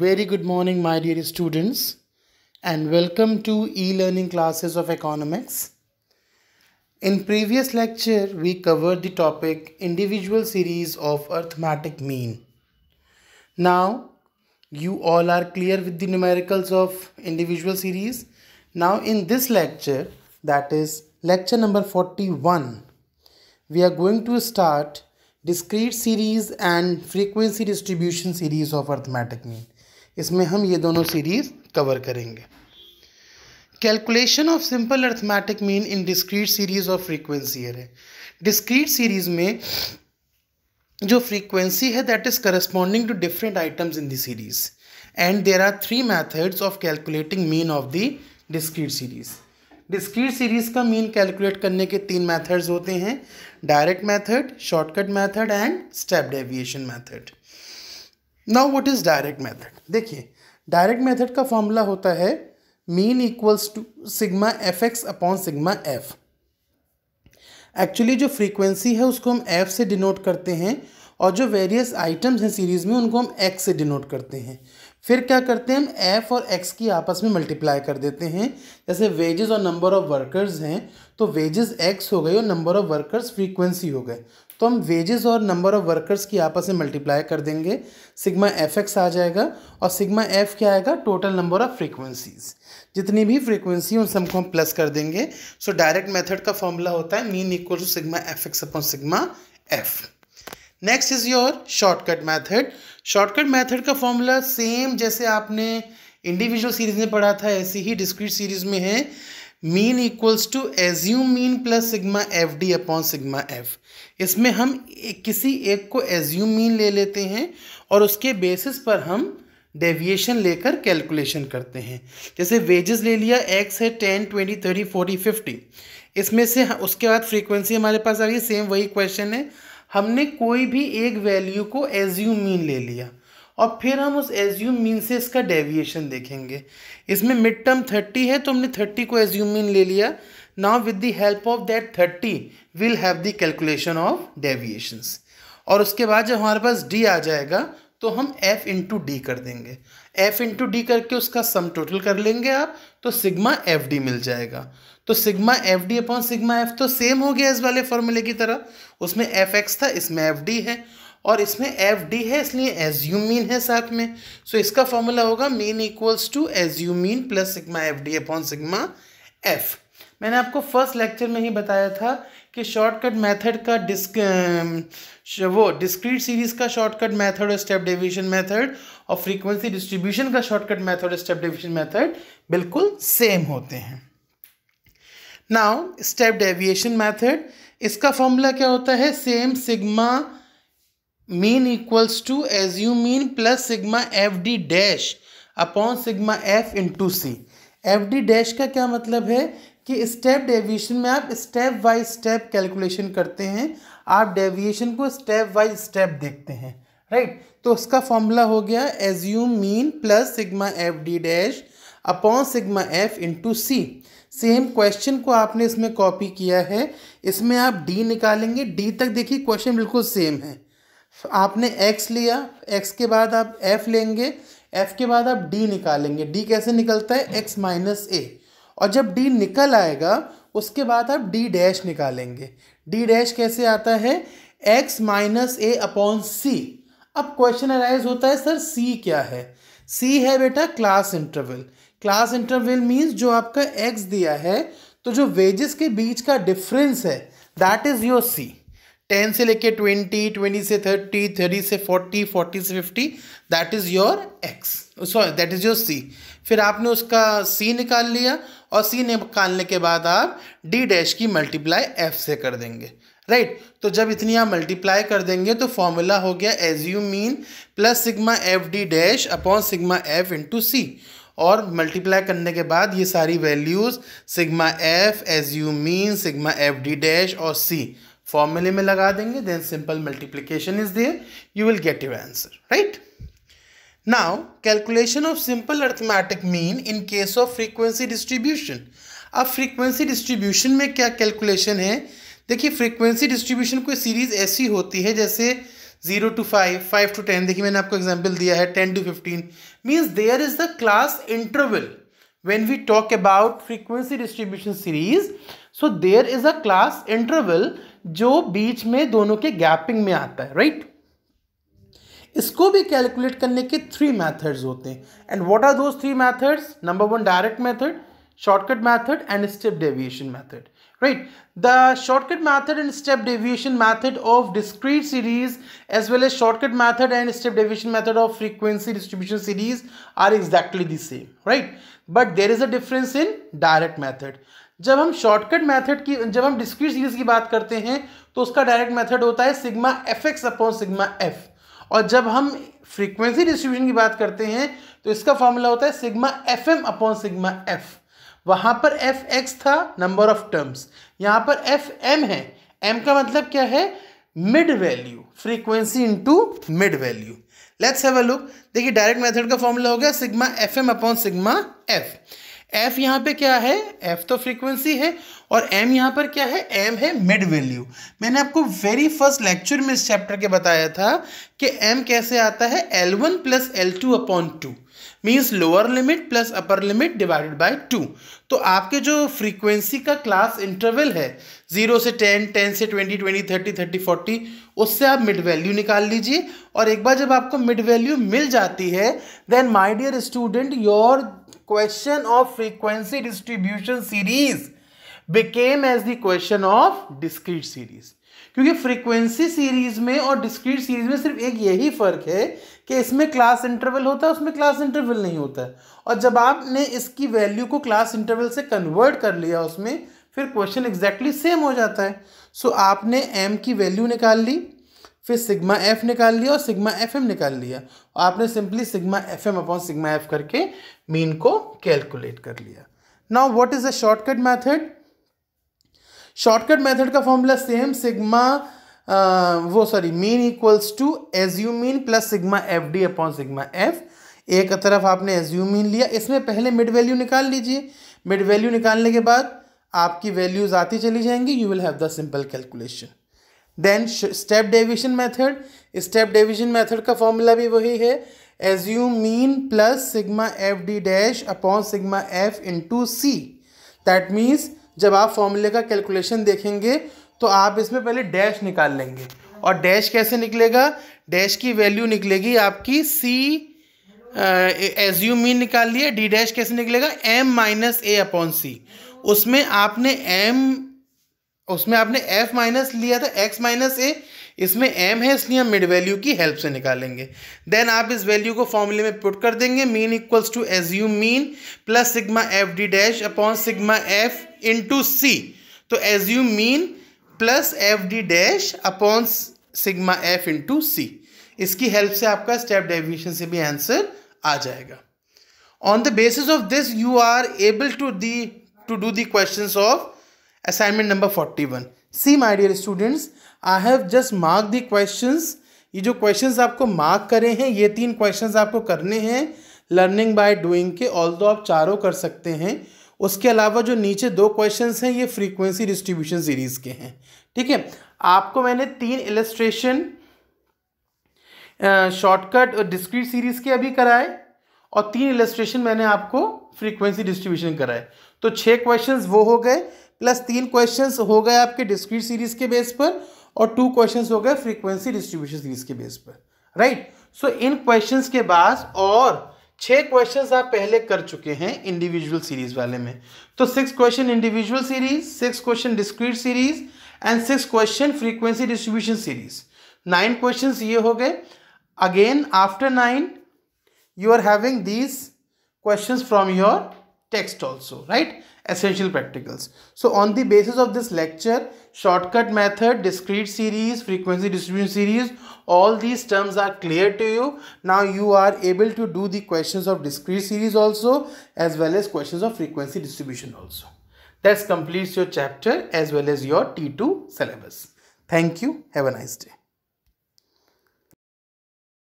Very good morning my dear students and welcome to e-learning classes of economics. In previous lecture we covered the topic individual series of arithmetic mean. Now you all are clear with the numericals of individual series. Now in this lecture that is lecture number 41 we are going to start discrete series and frequency distribution series of arithmetic mean. इसमें हम ये दोनों series cover करेंगे calculation of simple arithmetic mean in discrete series of frequency है discrete series में जो frequency है that is corresponding to different items in the series and there are three methods of calculating mean of the discrete series discrete series का mean calculate करने के तीन methods होते हैं direct method shortcut method and step deviation method now what is direct method देखिए direct method का formula होता है mean equals to sigma F X upon sigma F actually जो फ्रीक्वेंसी है उसको हम एफ से डिनोट करते हैं और जो वेरियस आइटम्स हैं सीरीज़ में उनको हम एक्स से डिनोट करते हैं फिर क्या करते हैं हम एफ़ और एक्स की आपस में मल्टीप्लाई कर देते हैं जैसे वेजेस और नंबर ऑफ़ वर्कर्स हैं तो वेजेस एक्स हो गए और नंबर ऑफ़ वर्कर्स फ्रीक्वेंसी हो गए तो हम वेजेस और नंबर ऑफ वर्कर्स की आपस में मल्टीप्लाई कर देंगे सिग्मा एफ एक्स आ जाएगा और सिग्मा एफ क्या आएगा टोटल नंबर ऑफ फ्रीक्वेंसीज जितनी भी फ्रीक्वेंसी उन सबको हम प्लस कर देंगे सो डायरेक्ट मेथड का फॉर्मूला होता है mean equal to sigma F X upon sigma F next is your shortcut method shortcut method का फॉर्मूला सेम जैसे आपने इंडिविजुअल सीरीज में पढ़ा था ऐसी ही डिस्क्रीट सीरीज में है mean equals to assume mean plus sigma F D upon sigma F इसमें हम किसी एक को एज्यूम मीन ले लेते हैं और उसके बेसिस पर हम डेविएशन लेकर कैलकुलेशन करते हैं जैसे वेजेस ले लिया एक्स है ten twenty thirty forty fifty इसमें से उसके बाद फ्रीक्वेंसी हमारे पास आ गई सेम वही क्वेश्चन है हमने कोई भी एक वैल्यू को एज्यूम मीन ले लिया और फिर हम उस एज्यूम मीन से इसका डेविएशन देखेंगे इसमें मिड टर्म थर्टी है तो हमने थर्टी को एज्यूम मीन ले लिया now with the help of that thirty will have the calculation of deviations और उसके बाद जब हमारे पास डी आ जाएगा तो हम एफ इंटू डी कर देंगे एफ इंटू डी करके उसका सम टोटल कर लेंगे आप तो सिग्मा एफ डी मिल जाएगा तो sigma F D upon sigma F तो सेम हो गया इस वाले फॉर्मूले की तरह उसमें एफ एक्स था इसमें एफ डी है और इसमें एफ डी है इसलिए एज्यूमीन है साथ में सो so इसका फॉर्मूला होगा mean equals to assume mean plus sigma F D upon sigma F मैंने आपको फर्स्ट लेक्चर में ही बताया था कि शॉर्टकट मेथड का डिस्क वो डिस्क्रीट सीरीज का शॉर्टकट मेथड और स्टेप डिवीजन मेथड और फ्रीक्वेंसी डिस्ट्रीब्यूशन का शॉर्टकट मेथड और स्टेप डिवीजन मेथड बिल्कुल सेम होते हैं नाउ स्टेप डेविएशन मेथड इसका फॉर्मूला क्या होता है same sigma mean equals to assume mean plus sigma F D dash upon sigma F into C F D dash का क्या मतलब है कि स्टेप डेविएशन में आप स्टेप बाय स्टेप कैलकुलेशन करते हैं आप डेविएशन को स्टेप बाय स्टेप देखते हैं राइट right? तो उसका फॉर्मूला हो गया assume mean plus sigma F D dash upon sigma F into C same question को आपने इसमें कॉपी किया है इसमें आप डी निकालेंगे डी तक देखिए क्वेश्चन बिल्कुल सेम है आपने एक्स लिया एक्स के बाद आप एफ लेंगे एफ के बाद आप डी निकालेंगे डी कैसे निकलता है एक्स माइनस ए और जब डी निकल आएगा उसके बाद आप डी डैश निकालेंगे डी डैश कैसे आता है X minus A upon C अब क्वेश्चन अराइज होता है सर सी क्या है सी है बेटा class interval class interval means जो आपका एक्स दिया है तो जो वेजेस के बीच का डिफरेंस है that is your C ten से लेके ट्वेंटी ट्वेंटी से थर्टी थर्टी से फोर्टी फोर्टी से fifty that is your X sorry that is your C फिर आपने उसका सी निकाल लिया और सी निकालने के बाद आप डी डैश की मल्टीप्लाई एफ से कर देंगे राइट right? तो जब इतनी आप मल्टीप्लाई कर देंगे तो फॉर्मूला हो गया assume mean plus sigma F D dash upon sigma F into C और मल्टीप्लाई करने के बाद ये सारी values sigma F assume mean sigma F D dash और सी फॉर्मूले में लगा देंगे then simple multiplication is there you will get your answer right now calculation of simple arithmetic mean in case of frequency distribution अब frequency distribution में क्या calculation है देखिए फ्रीक्वेंसी डिस्ट्रीब्यूशन कोई सीरीज ऐसी होती है जैसे zero to five five to ten देखिए मैंने आपको एग्जाम्पल दिया है ten to fifteen means there is the class interval when we talk about frequency distribution series so there is a class interval जो बीच में दोनों के गैपिंग में आता है राइट इसको भी कैलकुलेट करने के थ्री मेथड्स होते हैं and what are those three methods number one direct method shortcut method and step deviation method right the shortcut method and step deviation method of discrete series as well as shortcut method and step deviation method of frequency distribution series are exactly the same right but there is a difference in direct method जब हम shortcut method की जब हम discrete series की बात करते हैं तो उसका डायरेक्ट मेथड होता है sigma F X upon sigma F और जब हम फ्रीक्वेंसी डिस्ट्रीब्यूशन की बात करते हैं तो इसका फॉर्मूला होता है sigma F M upon sigma F वहाँ पर एफ एक्स था नंबर ऑफ टर्म्स यहाँ पर एफ एम है एम का मतलब क्या है mid value frequency into mid value let's have a look देखिए डायरेक्ट मेथड का फॉर्मूला हो गया sigma F M upon sigma F F यहाँ पे क्या है एफ तो फ्रीक्वेंसी है और एम यहाँ पर क्या है एम है मिड वैल्यू मैंने आपको वेरी फर्स्ट लेक्चर में इस चैप्टर के बताया था कि एम कैसे आता है L one plus L two upon two means lower limit plus upper limit divided by two तो आपके जो फ्रीक्वेंसी का क्लास इंटरवल है जीरो से टेन टेन से twenty twenty thirty thirty forty उससे आप मिड वैल्यू निकाल लीजिए और एक बार जब आपको मिड वैल्यू मिल जाती है then my dear student your question of frequency distribution series became as the question of discrete series क्योंकि फ्रीक्वेंसी सीरीज में और डिस्क्रीट सीरीज में सिर्फ एक यही फर्क है कि इसमें क्लास इंटरवल होता है उसमें क्लास इंटरवल नहीं होता है और जब आपने इसकी वैल्यू को क्लास इंटरवल से कन्वर्ट कर लिया उसमें फिर क्वेश्चन एग्जैक्टली सेम हो जाता है सो so, आपने एम की वैल्यू निकाल ली फिर सिग्मा एफ निकाल लिया और सिग्मा एफ एम निकाल लिया और आपने simply sigma F M upon sigma F करके मीन को कैलकुलेट कर लिया now what is the shortcut method shortcut method का फॉर्मूला सेम सिग्मा वो sorry mean equals to assume mean plus sigma F D upon sigma F एक तरफ आपने edu mean लिया इसमें पहले मिड वैल्यू निकाल लीजिए मिड वैल्यू निकालने के बाद आपकी वैल्यूज आती चली जाएंगी you will have the simple calculation then step deviation method step division method का फॉर्मूला भी वही है you mean plus sigma F D dash upon sigma F into C that means जब आप फॉर्मूले का कैलकुलेशन देखेंगे तो आप इसमें पहले डैश निकाल लेंगे और डैश कैसे निकलेगा डैश की वैल्यू निकलेगी आपकी सी यू मीन निकाल लिए डी डैश कैसे निकलेगा M minus A upon C उसमें आपने एम उसमें आपने एफ माइनस लिया था एक्स माइनस ए इसमें एम है इसलिए हम मिड वैल्यू की हेल्प से निकालेंगे देन आप इस वैल्यू को फॉर्मूले में पुट कर देंगे mean equals to assume mean plus sigma F D dash upon sigma F into C तो assume mean plus F D dash upon sigma F into C इसकी help से आपका step deviation से भी answer आ जाएगा on the basis of this you are able to the to do the question of number forty one see my dear students I have just mark the question ये जो question आपको mark करे हैं ये तीन question आपको करने हैं लर्निंग बाय डूइंग के ऑल दो आप चारों कर सकते हैं उसके अलावा जो नीचे दो क्वेश्चंस हैं ये फ्रीक्वेंसी डिस्ट्रीब्यूशन सीरीज के हैं ठीक है आपको मैंने तीन इलस्ट्रेशन शॉर्टकट और डिस्क्रीट सीरीज के अभी कराए और तीन इलस्ट्रेशन मैंने आपको फ्रीक्वेंसी डिस्ट्रीब्यूशन कराए तो छः क्वेश्चन वो हो गए प्लस तीन क्वेश्चन हो गए आपके डिस्क्रीट सीरीज के बेस पर और टू क्वेश्चन हो गए फ्रीक्वेंसी डिस्ट्रीब्यूशन सीरीज के बेस पर राइट सो इन क्वेश्चन के बाद और छः क्वेश्चन आप पहले कर चुके हैं इंडिविजुअल सीरीज वाले में तो six question individual series six question discrete series and six question frequency distribution series nine question ये हो गए again after nine you are having these questions from your text also right essential practicals so on the basis of this lecture shortcut method discrete series frequency distribution series all these terms are clear to you now you are able to do the questions of discrete series also as well as questions of frequency distribution also that completes your chapter as well as your t2 syllabus thank you have a nice day